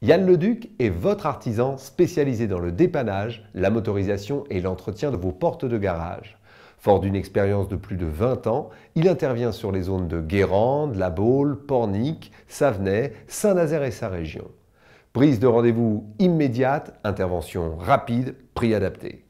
Yann Leduc est votre artisan spécialisé dans le dépannage, la motorisation et l'entretien de vos portes de garage. Fort d'une expérience de plus de 20 ans, il intervient sur les zones de Guérande, La Baule, Pornic, Savenay, Saint-Nazaire et sa région. Prise de rendez-vous immédiate, intervention rapide, prix adapté.